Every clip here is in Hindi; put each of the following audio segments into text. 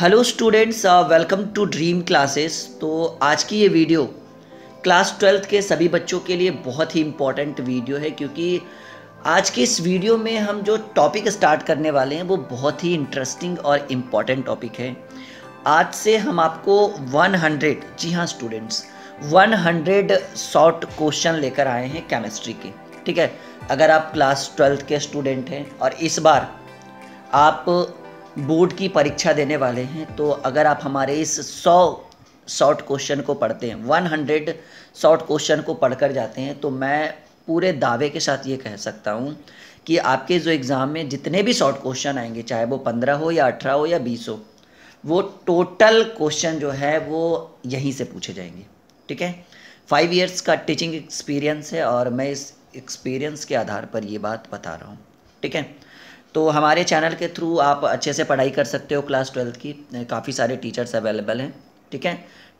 hello students welcome to dream classes तो आज की ये वीडियो क्लास ट्वेल्थ के सभी बच्चों के लिए बहुत ही इम्पॉर्टेंट वीडियो है क्योंकि आज के इस वीडियो में हम जो टॉपिक स्टार्ट करने वाले हैं वो बहुत ही इंटरेस्टिंग और इम्पॉर्टेंट टॉपिक है आज से हम आपको 100 जी हाँ स्टूडेंट्स 100 शॉर्ट क्वेश्चन लेकर आए हैं केमिस्ट्री के ठीक है अगर आप क्लास ट्वेल्थ के स्टूडेंट हैं और इस बार आप बोर्ड की परीक्षा देने वाले हैं तो अगर आप हमारे इस सौ शॉर्ट क्वेश्चन को पढ़ते हैं वन हंड्रेड शॉर्ट क्वेश्चन को पढ़कर जाते हैं तो मैं पूरे दावे के साथ ये कह सकता हूँ कि आपके जो एग्ज़ाम में जितने भी शॉर्ट क्वेश्चन आएंगे चाहे वो पंद्रह हो या अठारह हो या बीस हो वो टोटल क्वेश्चन जो है वो यहीं से पूछे जाएंगे ठीक है फाइव ईयर्स का टीचिंग एक्सपीरियंस है और मैं इस एक्सपीरियंस के आधार पर ये बात बता रहा हूँ ठीक है तो हमारे चैनल के थ्रू आप अच्छे से पढ़ाई कर सकते हो क्लास ट्वेल्थ की काफ़ी सारे टीचर्स अवेलेबल हैं ठीक है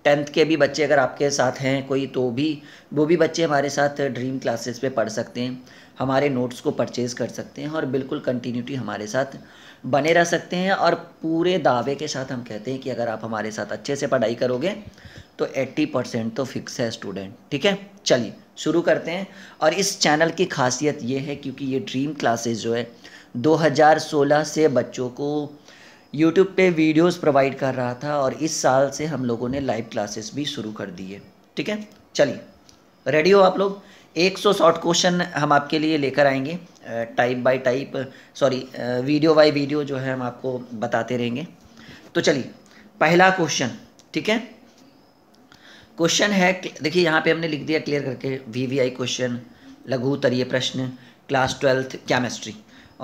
टेंथ के भी बच्चे अगर आपके साथ हैं कोई तो भी वो भी बच्चे हमारे साथ ड्रीम क्लासेस पे पढ़ सकते हैं हमारे नोट्स को परचेज़ कर सकते हैं और बिल्कुल कंटिन्यूटी हमारे साथ बने रह सकते हैं और पूरे दावे के साथ हम कहते हैं कि अगर आप हमारे साथ अच्छे से पढ़ाई करोगे तो 80 परसेंट तो फिक्स है स्टूडेंट ठीक है चलिए शुरू करते हैं और इस चैनल की खासियत ये है क्योंकि ये ड्रीम क्लासेज जो है 2016 से बच्चों को यूट्यूब पे वीडियोस प्रोवाइड कर रहा था और इस साल से हम लोगों ने लाइव क्लासेस भी शुरू कर दिए ठीक है चलिए रेडी हो आप लोग 100 शॉर्ट क्वेश्चन हम आपके लिए लेकर आएंगे type by type sorry video by video जो है हम आपको बताते रहेंगे तो चलिए पहला क्वेश्चन ठीक है क्वेश्चन है देखिए यहाँ पे हमने लिख दिया क्लियर करके वी वी आई क्वेश्चन लघु उत्तरीय प्रश्न क्लास ट्वेल्थ केमिस्ट्री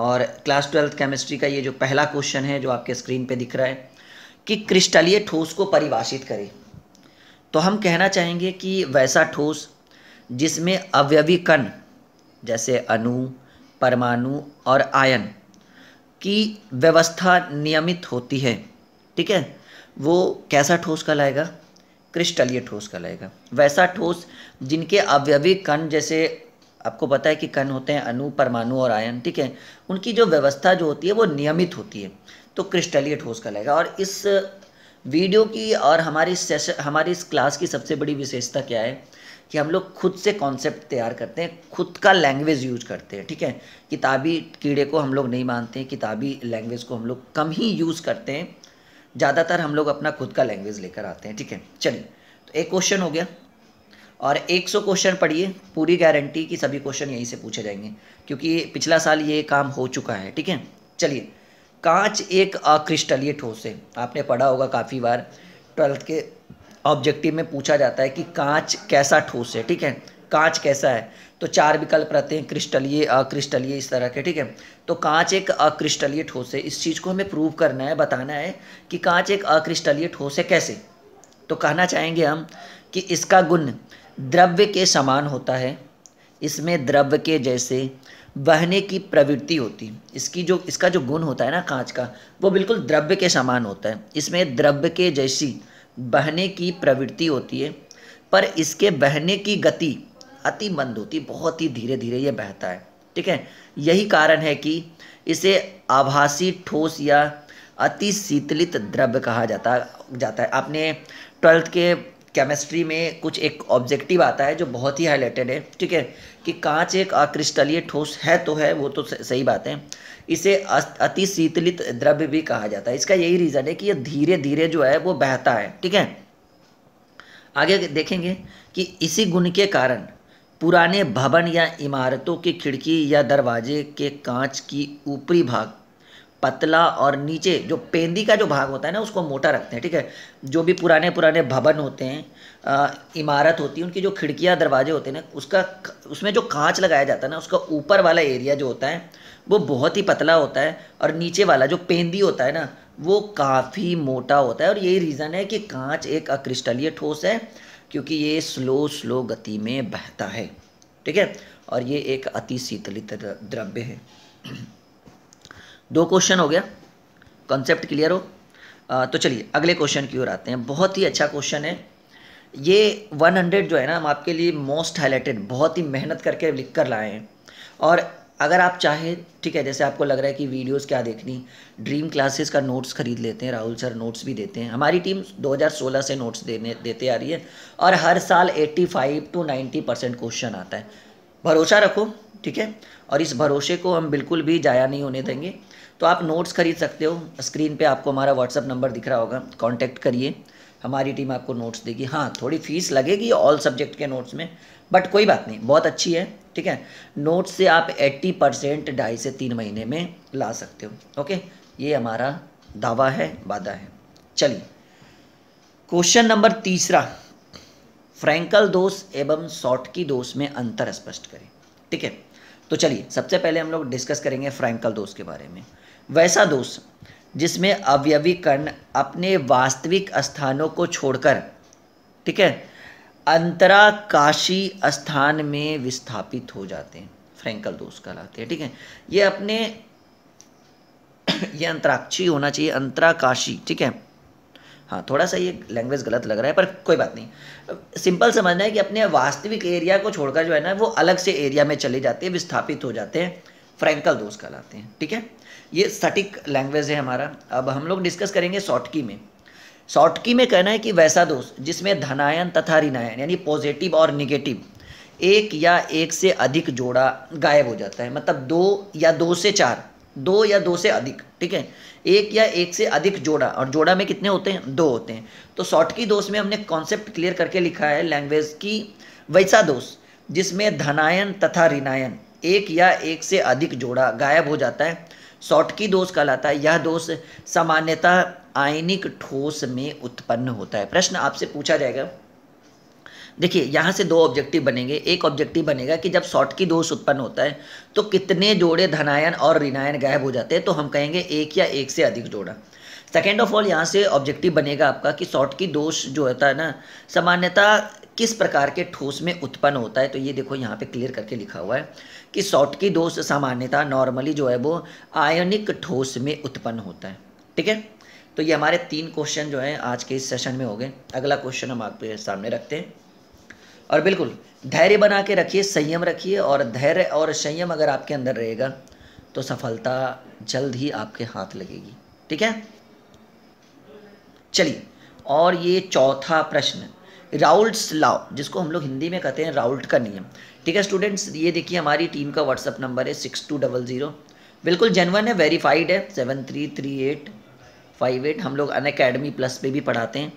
और क्लास ट्वेल्थ केमिस्ट्री का ये जो पहला क्वेश्चन है जो आपके स्क्रीन पे दिख रहा है कि क्रिस्टलीय ठोस को परिभाषित करें तो हम कहना चाहेंगे कि वैसा ठोस जिसमें अवयवी कण जैसे अणु परमाणु और आयन की व्यवस्था नियमित होती है ठीक है वो कैसा ठोस कहलाएगा क्रिस्टलीय ठोस कहलाएगा वैसा ठोस जिनके अवयवी कण जैसे आपको पता है कि कण होते हैं अणु परमाणु और आयन ठीक है उनकी जो व्यवस्था जो होती है वो नियमित होती है तो क्रिस्टलीय ठोस कहलाएगा और इस वीडियो की और हमारी सेशन हमारी इस क्लास की सबसे बड़ी विशेषता क्या है कि हम लोग खुद से कॉन्सेप्ट तैयार करते हैं खुद का लैंग्वेज यूज करते हैं ठीक है किताबी कीड़े को हम लोग नहीं मानते हैं किताबी लैंग्वेज को हम लोग कम ही यूज़ करते हैं ज़्यादातर हम लोग अपना खुद का लैंग्वेज लेकर आते हैं ठीक है चलिए तो एक क्वेश्चन हो गया और 100 क्वेश्चन पढ़िए पूरी गारंटी कि सभी क्वेश्चन यहीं से पूछे जाएंगे क्योंकि पिछला साल ये काम हो चुका है ठीक है चलिए कांच एक अक्रिस्टलीय ये ठोस है आपने पढ़ा होगा काफ़ी बार ट्वेल्थ के ऑब्जेक्टिव में पूछा जाता है कि कांच कैसा ठोस है ठीक है कांच कैसा है तो चार विकल्प रहते हैं क्रिस्टलीय अक्रिस्टलीय इस तरह के ठीक है तो कांच एक अक्रिस्टलीय ठोस है इस चीज़ को हमें प्रूव करना है बताना है कि कांच एक अक्रिस्टलीय ठोस है कैसे तो कहना चाहेंगे हम कि इसका गुण द्रव्य के समान होता है इसमें द्रव्य के जैसे बहने की प्रवृत्ति होती है इसकी जो इसका जो गुण होता है ना कांच का वो बिल्कुल द्रव्य के समान होता है इसमें द्रव्य के जैसी बहने की प्रवृत्ति होती है पर इसके बहने की गति अति मंद होती बहुत ही धीरे धीरे ये बहता है ठीक है यही कारण है कि इसे आभासी ठोस या अति शीतलित द्रव्य कहा जाता जाता है आपने ट्वेल्थ के केमिस्ट्री में कुछ एक ऑब्जेक्टिव आता है जो बहुत ही हाईलाइटेड है ठीक है कि कांच एक अक्रिस्टलीय ठोस है तो है वो तो सही बात है इसे अति शीतलित द्रव्य भी कहा जाता है इसका यही रीज़न है कि यह धीरे धीरे जो है वो बहता है ठीक है आगे देखेंगे कि इसी गुण के कारण पुराने भवन या इमारतों की खिड़की या दरवाजे के कांच की ऊपरी भाग पतला और नीचे जो पेंदी का जो भाग होता है ना उसको मोटा रखते हैं ठीक है जो भी पुराने पुराने भवन होते हैं इमारत होती है उनकी जो खिड़कियां दरवाजे होते हैं ना उसका उसमें जो कांच लगाया जाता है ना उसका ऊपर वाला एरिया जो होता है वो बहुत ही पतला होता है और नीचे वाला जो पेंदी होता है ना वो काफ़ी मोटा होता है और यही रीज़न है कि कांच एक अक्रिस्टलीय ठोस है क्योंकि ये स्लो स्लो गति में बहता है ठीक है और ये एक अति शीतलित द्रव्य है दो क्वेश्चन हो गया कॉन्सेप्ट क्लियर हो आ, तो चलिए अगले क्वेश्चन की ओर आते हैं बहुत ही अच्छा क्वेश्चन है ये 100 जो है ना हम आपके लिए मोस्ट हाईलाइटेड बहुत ही मेहनत करके लिख कर लाए हैं और अगर आप चाहें ठीक है जैसे आपको लग रहा है कि वीडियोस क्या देखनी ड्रीम क्लासेस का नोट्स खरीद लेते हैं राहुल सर नोट्स भी देते हैं हमारी टीम 2016 से नोट्स देने देते आ रही है और हर साल 85 टू 90 परसेंट क्वेश्चन आता है भरोसा रखो ठीक है और इस भरोसे को हम बिल्कुल भी जाया नहीं होने देंगे तो आप नोट्स खरीद सकते हो स्क्रीन पे आपको हमारा व्हाट्सअप नंबर दिख रहा होगा कांटेक्ट करिए हमारी टीम आपको नोट्स देगी हाँ थोड़ी फीस लगेगी ऑल सब्जेक्ट के नोट्स में बट कोई बात नहीं बहुत अच्छी है ठीक है नोट्स से आप 80 परसेंट ढाई से तीन महीने में ला सकते हो ओके ये हमारा दावा है वादा है चलिए क्वेश्चन नंबर तीसरा फ्रैंकल दोष एवं सॉटकी दोष में अंतर स्पष्ट करें ठीक है तो चलिए सबसे पहले हम लोग डिस्कस करेंगे फ्रैंकल दोष के बारे में वैसा दोष जिसमें कर्ण अपने वास्तविक स्थानों को छोड़कर ठीक है अंतराकाशी स्थान में विस्थापित हो जाते हैं फ्रैंकल दोष कहलाते हैं ठीक है ये अपने ये अंतराक्षी होना चाहिए अंतराकाशी ठीक है हाँ थोड़ा सा ये लैंग्वेज गलत लग रहा है पर कोई बात नहीं सिंपल समझना है कि अपने वास्तविक एरिया को छोड़कर जो है ना वो अलग से एरिया में चले जाते हैं विस्थापित हो जाते हैं फ्रैंकल दोष कहलाते हैं ठीक है ये स्टैटिक लैंग्वेज है हमारा अब हम लोग डिस्कस करेंगे शॉर्टकी में शॉर्टकी में कहना है कि वैसा दोष जिसमें धनायन तथा ऋणायन यानी पॉजिटिव और निगेटिव एक या एक से अधिक जोड़ा गायब हो जाता है मतलब दो या दो से चार दो या दो से अधिक ठीक है एक या एक से अधिक जोड़ा और जोड़ा में कितने होते हैं दो होते हैं तो की दोष में हमने कॉन्सेप्ट क्लियर करके लिखा है लैंग्वेज की वैसा दोष जिसमें धनायन तथा ऋणायन एक या एक से अधिक जोड़ा गायब हो जाता है की दोष कहलाता है यह दोष सामान्यतः आयनिक ठोस में उत्पन्न होता है प्रश्न आपसे पूछा जाएगा देखिए यहाँ से दो ऑब्जेक्टिव बनेंगे एक ऑब्जेक्टिव बनेगा कि जब की दोष उत्पन्न होता है तो कितने जोड़े धनायन और ऋणायन गायब हो जाते हैं तो हम कहेंगे एक या एक से अधिक जोड़ा सेकेंड ऑफ ऑल यहाँ से ऑब्जेक्टिव बनेगा आपका कि की दोष जो होता है ना सामान्यतः किस प्रकार के ठोस में उत्पन्न होता है तो ये देखो यहाँ पे क्लियर करके लिखा हुआ है कि सॉटकी दोष सामान्यता नॉर्मली जो है वो आयनिक ठोस में उत्पन्न होता है ठीक है तो ये हमारे तीन क्वेश्चन जो है आज के इस सेशन में हो गए अगला क्वेश्चन हम आपके सामने रखते हैं और बिल्कुल धैर्य बना के रखिए संयम रखिए और धैर्य और संयम अगर आपके अंदर रहेगा तो सफलता जल्द ही आपके हाथ लगेगी ठीक है चलिए और ये चौथा प्रश्न राउल्ट्स लॉ जिसको हम लोग हिंदी में कहते हैं राउल्ट का नियम ठीक है स्टूडेंट्स ये देखिए हमारी टीम का व्हाट्सअप नंबर है सिक्स टू डबल ज़ीरो बिल्कुल जेनवन है वेरीफाइड है seven three three eight five eight हम लोग अन अकेडमी प्लस पे भी पढ़ाते हैं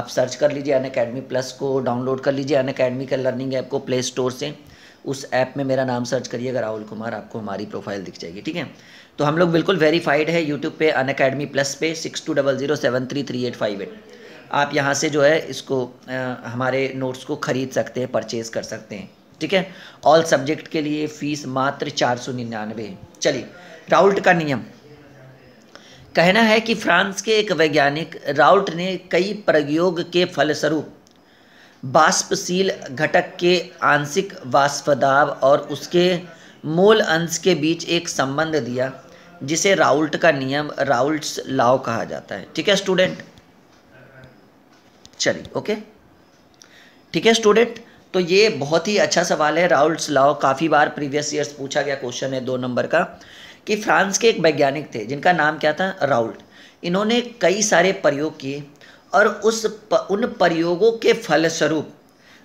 आप सर्च कर लीजिए अन अकेडमी प्लस को डाउनलोड कर लीजिए अन अकेडमी का लर्निंग ऐप को प्ले स्टोर से उस ऐप में मेरा नाम सर्च करिएगा राहुल कुमार आपको हमारी प्रोफाइल दिख जाएगी ठीक है तो हम लोग बिल्कुल वेरीफाइड है यूट्यूब पे अन अकेडमी प्लस पे six two double zero seven three three eight five eight आप यहाँ से जो है इसको आ, हमारे नोट्स को ख़रीद सकते हैं परचेज़ कर सकते हैं ठीक है ऑल सब्जेक्ट के लिए फ़ीस मात्र चार सौ निन्यानवे चलिए राउल्ट का नियम कहना है कि फ्रांस के एक वैज्ञानिक राउल्ट ने कई प्रयोग के फलस्वरूप बाष्पशील घटक के आंशिक वाष्पदाब और उसके मूल अंश के बीच एक संबंध दिया जिसे राउल्ट का नियम राउल्ट्स लॉ कहा जाता है ठीक है स्टूडेंट चलिए ओके ठीक है स्टूडेंट तो ये बहुत ही अच्छा सवाल है राहुल लाओ काफ़ी बार प्रीवियस ईयर्स पूछा गया क्वेश्चन है दो नंबर का कि फ्रांस के एक वैज्ञानिक थे जिनका नाम क्या था राउल्ट इन्होंने कई सारे प्रयोग किए और उस प, उन प्रयोगों के फलस्वरूप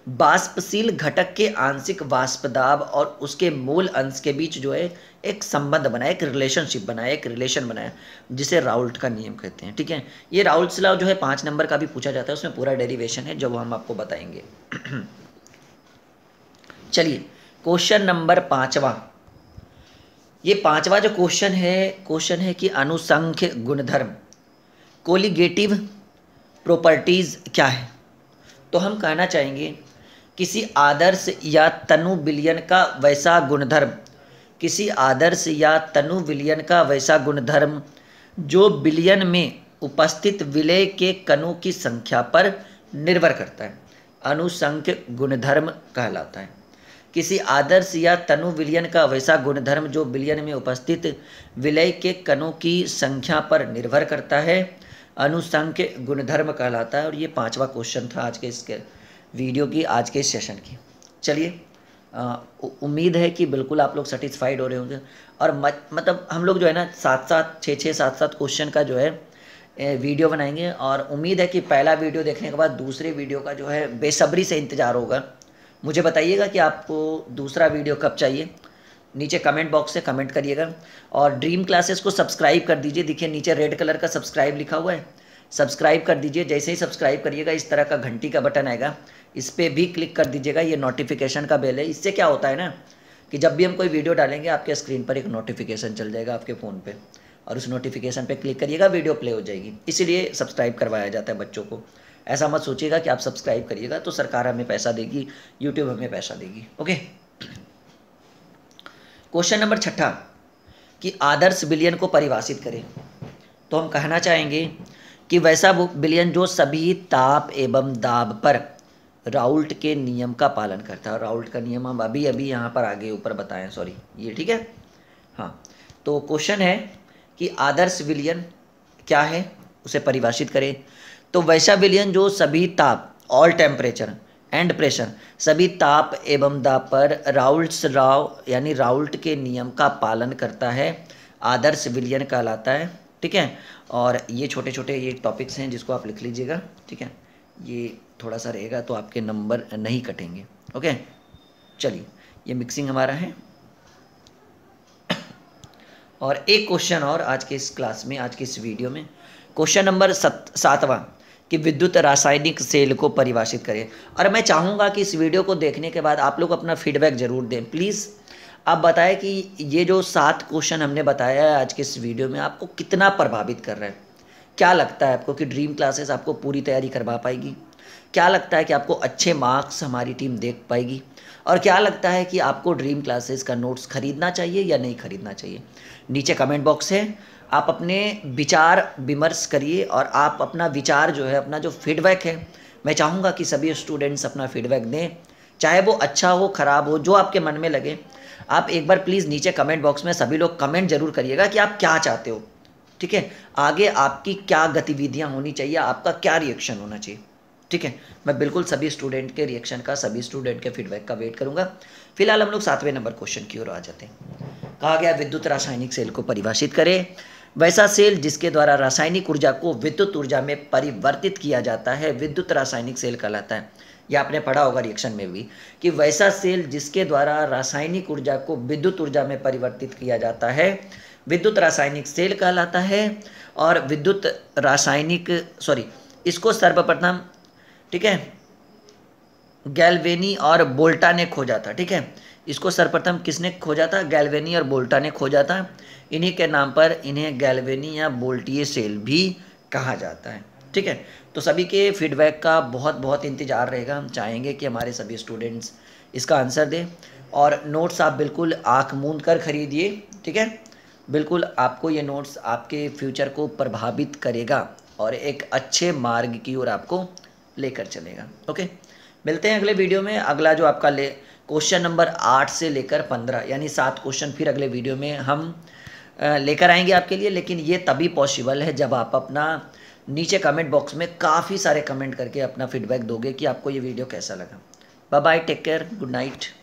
बाष्पशील घटक के आंशिक वाष्पदाब और उसके मूल अंश के बीच जो है एक संबंध बनाया एक रिलेशनशिप बनाया एक रिलेशन बनाया जिसे राउल्ट का नियम कहते हैं ठीक है ये राउल्ट लॉ जो है पाँच नंबर का भी पूछा जाता है उसमें पूरा डेरिवेशन है जो हम आपको बताएंगे चलिए क्वेश्चन नंबर पाँचवा ये पाँचवा जो क्वेश्चन है क्वेश्चन है कि अनुसंख्य गुणधर्म कोलिगेटिव प्रॉपर्टीज़ क्या है तो हम कहना चाहेंगे किसी आदर्श या तनु विलयन का वैसा गुणधर्म किसी आदर्श या तनु विलयन का वैसा गुणधर्म जो विलयन में उपस्थित विलय के कणों की संख्या पर निर्भर करता है अनुसंख्य गुणधर्म कहलाता है किसी आदर्श या तनु विलयन का वैसा गुणधर्म जो विलयन में उपस्थित विलय के कणों की संख्या पर निर्भर करता है अनुसंख्य गुणधर्म कहलाता है और ये पांचवा क्वेश्चन था आज के इसके वीडियो की आज के सेशन की चलिए उम्मीद है कि बिल्कुल आप लोग सेटिस्फाइड हो रहे होंगे और मत, मतलब हम लोग जो है ना सात सात छः छः सात सात क्वेश्चन का जो है वीडियो बनाएंगे और उम्मीद है कि पहला वीडियो देखने के बाद दूसरे वीडियो का जो है बेसब्री से इंतज़ार होगा मुझे बताइएगा कि आपको दूसरा वीडियो कब चाहिए नीचे कमेंट बॉक्स से कमेंट करिएगा और ड्रीम क्लासेस को सब्सक्राइब कर दीजिए देखिए नीचे रेड कलर का सब्सक्राइब लिखा हुआ है सब्सक्राइब कर दीजिए जैसे ही सब्सक्राइब करिएगा इस तरह का घंटी का बटन आएगा इस पर भी क्लिक कर दीजिएगा ये नोटिफिकेशन का बेल है इससे क्या होता है ना कि जब भी हम कोई वीडियो डालेंगे आपके स्क्रीन पर एक नोटिफिकेशन चल जाएगा आपके फ़ोन पे और उस नोटिफिकेशन पे क्लिक करिएगा वीडियो प्ले हो जाएगी इसीलिए सब्सक्राइब करवाया जाता है बच्चों को ऐसा मत सोचिएगा कि आप सब्सक्राइब करिएगा तो सरकार हमें पैसा देगी यूट्यूब हमें पैसा देगी ओके क्वेश्चन नंबर छठा कि आदर्श बिलियन को परिभाषित करें तो हम कहना चाहेंगे कि वैसा बिलियन जो सभी ताप एवं दाब पर राउल्ट के नियम का पालन करता है राउल्ट का नियम हम अभी अभी यहाँ पर आगे ऊपर बताएं सॉरी ये ठीक है हाँ तो क्वेश्चन है कि आदर्श विलियन क्या है उसे परिभाषित करें तो वैसा विलियन जो सभी ताप ऑल टेम्परेचर एंड प्रेशर सभी ताप एवं दाब पर राउल्ट्स राव यानी राउल्ट के नियम का पालन करता है आदर्श विलियन कहलाता है ठीक है और ये छोटे छोटे ये टॉपिक्स हैं जिसको आप लिख लीजिएगा ठीक है ये थोड़ा सा रहेगा तो आपके नंबर नहीं कटेंगे ओके चलिए ये मिक्सिंग हमारा है और एक क्वेश्चन और आज के इस क्लास में आज के इस वीडियो में क्वेश्चन नंबर सत सातवां कि विद्युत रासायनिक सेल को परिभाषित करें और मैं चाहूँगा कि इस वीडियो को देखने के बाद आप लोग अपना फीडबैक ज़रूर दें प्लीज़ आप बताएं कि ये जो सात क्वेश्चन हमने बताया है आज के इस वीडियो में आपको कितना प्रभावित कर रहा है क्या लगता है आपको कि ड्रीम क्लासेस आपको पूरी तैयारी करवा पाएगी क्या लगता है कि आपको अच्छे मार्क्स हमारी टीम देख पाएगी और क्या लगता है कि आपको ड्रीम क्लासेस का नोट्स खरीदना चाहिए या नहीं खरीदना चाहिए नीचे कमेंट बॉक्स है आप अपने विचार विमर्श करिए और आप अपना विचार जो है अपना जो फीडबैक है मैं चाहूँगा कि सभी स्टूडेंट्स अपना फीडबैक दें चाहे वो अच्छा हो ख़राब हो जो आपके मन में लगे आप एक बार प्लीज़ नीचे कमेंट बॉक्स में सभी लोग कमेंट जरूर करिएगा कि आप क्या चाहते हो ठीक है आगे आपकी क्या गतिविधियाँ होनी चाहिए आपका क्या रिएक्शन होना चाहिए ठीक है मैं बिल्कुल सभी स्टूडेंट के रिएक्शन का सभी स्टूडेंट के फीडबैक का वेट करूंगा फिलहाल हम लोग सातवें नंबर क्वेश्चन की ओर आ जाते हैं कहा गया विद्युत रासायनिक सेल को परिभाषित करें वैसा सेल जिसके द्वारा रासायनिक ऊर्जा को विद्युत ऊर्जा में परिवर्तित किया जाता है विद्युत रासायनिक सेल कहलाता है यह आपने पढ़ा होगा रिएक्शन में भी कि वैसा सेल जिसके द्वारा रासायनिक ऊर्जा को विद्युत ऊर्जा में परिवर्तित किया जाता है विद्युत रासायनिक सेल कहलाता है और विद्युत रासायनिक सॉरी इसको सर्वप्रथम ठीक है गैलवेनी और बोल्टा ने खोजा था ठीक है इसको सर्वप्रथम किसने खोजा था गैलवेनी और बोल्टा ने खोजा था इन्हीं के नाम पर इन्हें गैलवेनी या बोल्टिए सेल भी कहा जाता है ठीक है तो सभी के फीडबैक का बहुत बहुत इंतज़ार रहेगा हम चाहेंगे कि हमारे सभी स्टूडेंट्स इसका आंसर दें और नोट्स आप बिल्कुल आँख मूंद कर खरीदिए ठीक है बिल्कुल आपको ये नोट्स आपके फ्यूचर को प्रभावित करेगा और एक अच्छे मार्ग की ओर आपको लेकर चलेगा ओके मिलते हैं अगले वीडियो में अगला जो आपका ले क्वेश्चन नंबर आठ से लेकर पंद्रह यानी सात क्वेश्चन फिर अगले वीडियो में हम लेकर आएंगे आपके लिए लेकिन ये तभी पॉसिबल है जब आप अपना नीचे कमेंट बॉक्स में काफ़ी सारे कमेंट करके अपना फीडबैक दोगे कि आपको ये वीडियो कैसा लगा bye bye take care good night